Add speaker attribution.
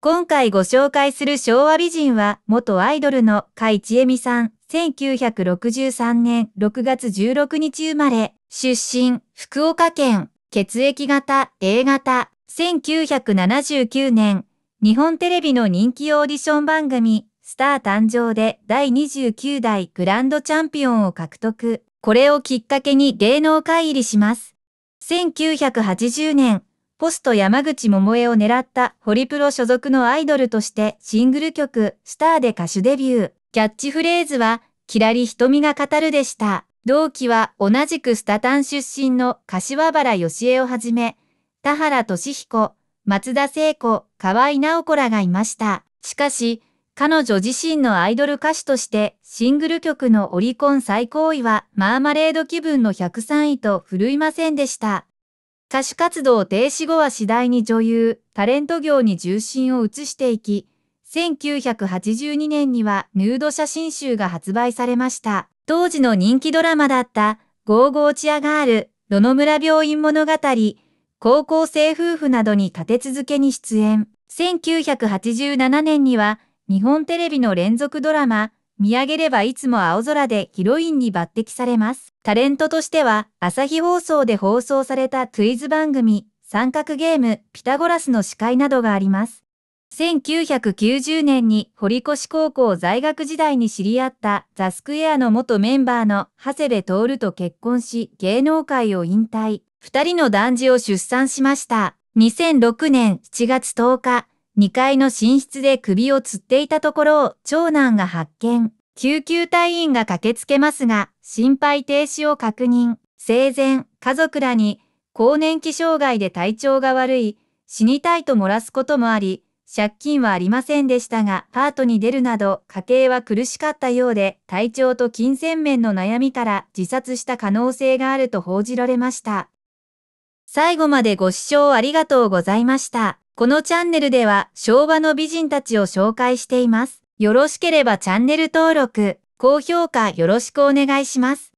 Speaker 1: 今回ご紹介する昭和美人は、元アイドルの海千恵美さん、1963年6月16日生まれ、出身、福岡県、血液型、A 型、1979年、日本テレビの人気オーディション番組、スター誕生で第29代グランドチャンピオンを獲得。これをきっかけに芸能界入りします。1980年、ポスト山口桃江を狙ったホリプロ所属のアイドルとしてシングル曲スターで歌手デビュー。キャッチフレーズはキラリ瞳が語るでした。同期は同じくスタタン出身の柏原義恵をはじめ、田原俊彦、松田聖子、河合直子らがいました。しかし、彼女自身のアイドル歌手としてシングル曲のオリコン最高位はマーマレード気分の103位と振るいませんでした。歌手活動停止後は次第に女優、タレント業に重心を移していき、1982年にはヌード写真集が発売されました。当時の人気ドラマだった、ゴーゴーチアガール、野々村病院物語、高校生夫婦などに立て続けに出演。1987年には、日本テレビの連続ドラマ、見上げればいつも青空でヒロインに抜擢されます。タレントとしては、朝日放送で放送されたクイズ番組、三角ゲーム、ピタゴラスの司会などがあります。1990年に堀越高校在学時代に知り合ったザ・スクエアの元メンバーの長谷部徹と結婚し芸能界を引退。二人の男児を出産しました。2006年7月10日、2階の寝室で首を吊っていたところを長男が発見。救急隊員が駆けつけますが、心肺停止を確認。生前、家族らに、更年期障害で体調が悪い、死にたいと漏らすこともあり、借金はありませんでしたが、パートに出るなど家計は苦しかったようで、体調と金銭面の悩みから自殺した可能性があると報じられました。最後までご視聴ありがとうございました。このチャンネルでは昭和の美人たちを紹介しています。よろしければチャンネル登録、高評価よろしくお願いします。